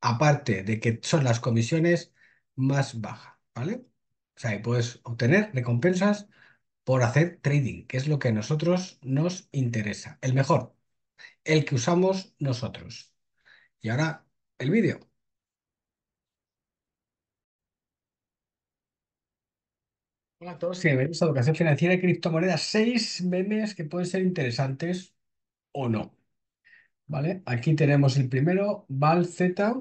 aparte de que son las comisiones más bajas, ¿vale? O sea, puedes obtener recompensas por hacer trading, que es lo que a nosotros nos interesa, el mejor, el que usamos nosotros. Y ahora el vídeo. Hola a todos y bienvenidos a Educación Financiera y Criptomonedas. Seis memes que pueden ser interesantes o no. ¿Vale? Aquí tenemos el primero, Val Z,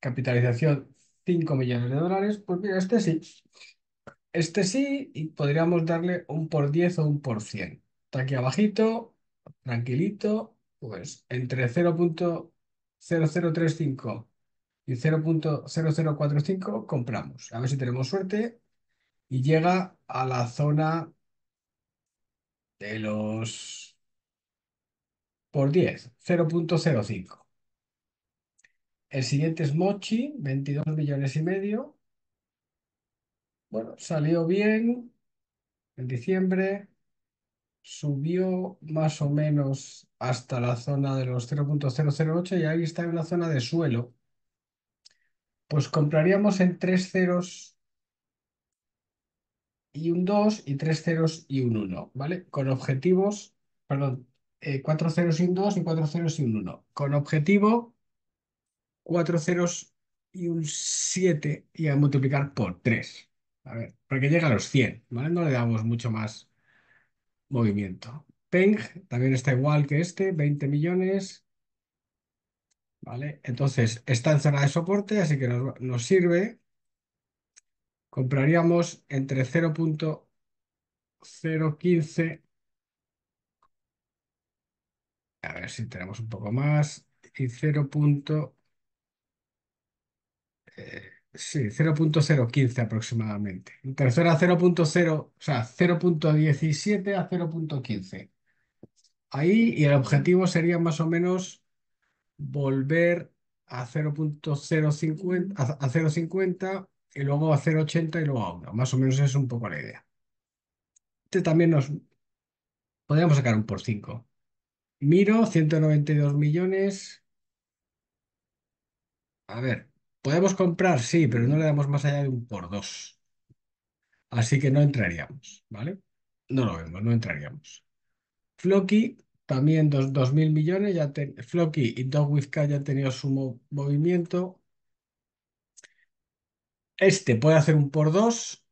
capitalización 5 millones de dólares, pues mira, este sí. Este sí, y podríamos darle un por 10 o un por 100. Está aquí abajito, tranquilito, pues entre 0.0035 y 0.0045 compramos. A ver si tenemos suerte y llega a la zona de los por 10, 0.05. El siguiente es Mochi, 22 millones y medio. Bueno, salió bien en diciembre, subió más o menos hasta la zona de los 0.008 y ahí está en la zona de suelo. Pues compraríamos en 30 ceros y un 2 y 30 ceros y un 1, ¿vale? Con objetivos, perdón, eh, ceros y un 2 y cuatro ceros y un 1. Con objetivo 4 ceros y un 7 y a multiplicar por 3. A ver, para que a los 100, ¿vale? No le damos mucho más movimiento. Peng también está igual que este, 20 millones. ¿Vale? Entonces, está en zona de soporte, así que nos, nos sirve. Compraríamos entre 0.015. A ver si tenemos un poco más. Y 0 sí, 0.015 aproximadamente. tercero a 0.0, o sea, 0.17 a 0.15. Ahí, y el objetivo sería más o menos volver a 0.050, a 0.50 y luego a 0.80 y luego a 1. Más o menos es un poco la idea. Este también nos... Podríamos sacar un por 5. Miro, 192 millones. A ver, Podemos comprar, sí, pero no le damos más allá de un por dos. Así que no entraríamos, ¿vale? No lo vemos, no entraríamos. Floki también 2.000 millones. Ya Floki y Dog with ya han tenido su movimiento. Este puede hacer un por dos,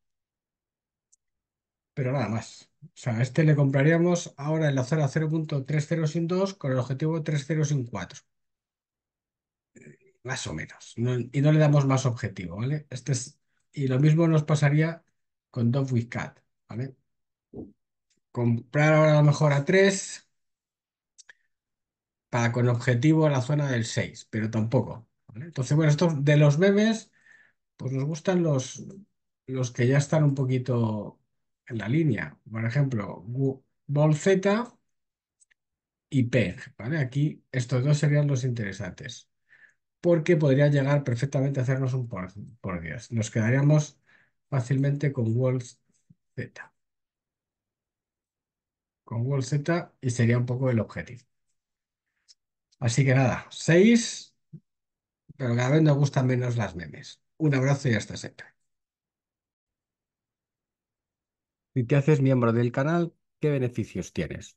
pero nada más. O sea, este le compraríamos ahora en la zona dos, con el objetivo 3054 más o menos, y no le damos más objetivo, ¿vale? Este es, y lo mismo nos pasaría con Dove Cat, ¿vale? Comprar ahora a lo mejor a 3 para con objetivo a la zona del 6, pero tampoco. ¿vale? Entonces, bueno, estos de los memes, pues nos gustan los, los que ya están un poquito en la línea. Por ejemplo, Ball y PEG, ¿vale? Aquí estos dos serían los interesantes porque podría llegar perfectamente a hacernos un por, 10. Nos quedaríamos fácilmente con Wall Z. Con Wall Z y sería un poco el objetivo. Así que nada, 6, pero cada vez nos gustan menos las memes. Un abrazo y hasta siempre. Si te haces miembro del canal, ¿qué beneficios tienes?